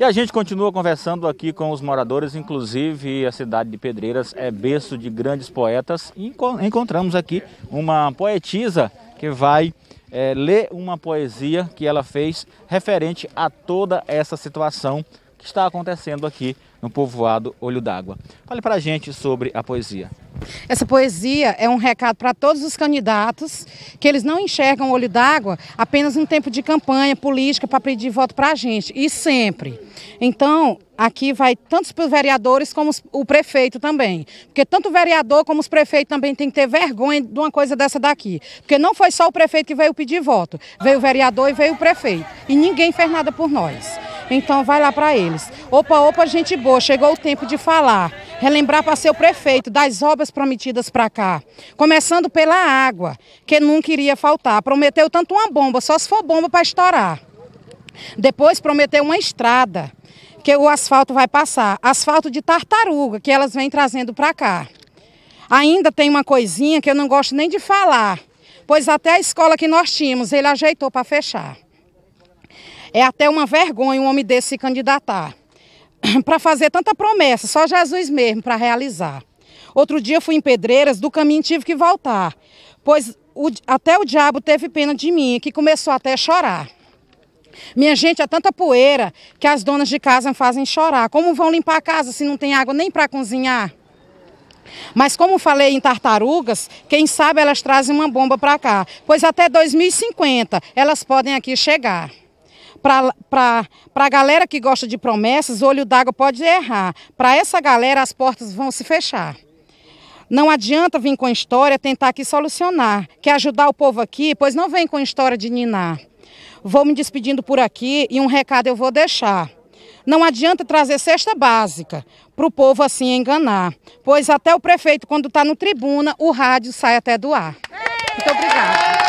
E a gente continua conversando aqui com os moradores, inclusive a cidade de Pedreiras é berço de grandes poetas. E encontramos aqui uma poetisa que vai é, ler uma poesia que ela fez referente a toda essa situação que está acontecendo aqui no povoado Olho d'Água. Fale para a gente sobre a poesia. Essa poesia é um recado para todos os candidatos que eles não enxergam o olho d'água apenas um tempo de campanha política para pedir voto para a gente, e sempre. Então, aqui vai tantos vereadores como o prefeito também. Porque tanto o vereador como os prefeitos também tem que ter vergonha de uma coisa dessa daqui. Porque não foi só o prefeito que veio pedir voto, veio o vereador e veio o prefeito. E ninguém fez nada por nós. Então vai lá para eles. Opa, opa, gente boa, chegou o tempo de falar relembrar para seu prefeito das obras prometidas para cá, começando pela água, que nunca iria faltar. Prometeu tanto uma bomba, só se for bomba para estourar. Depois prometeu uma estrada, que o asfalto vai passar, asfalto de tartaruga, que elas vêm trazendo para cá. Ainda tem uma coisinha que eu não gosto nem de falar, pois até a escola que nós tínhamos, ele ajeitou para fechar. É até uma vergonha um homem desse se candidatar. para fazer tanta promessa, só Jesus mesmo para realizar. Outro dia eu fui em Pedreiras, do caminho tive que voltar, pois o, até o diabo teve pena de mim, que começou até a chorar. Minha gente, é tanta poeira que as donas de casa fazem chorar. Como vão limpar a casa se não tem água nem para cozinhar? Mas como falei em tartarugas, quem sabe elas trazem uma bomba para cá, pois até 2050 elas podem aqui chegar. Para a galera que gosta de promessas, olho d'água pode errar. Para essa galera, as portas vão se fechar. Não adianta vir com história tentar aqui solucionar. Quer ajudar o povo aqui? Pois não vem com história de ninar. Vou me despedindo por aqui e um recado eu vou deixar. Não adianta trazer cesta básica para o povo assim enganar, pois até o prefeito, quando está no tribuna, o rádio sai até do ar. Muito obrigada.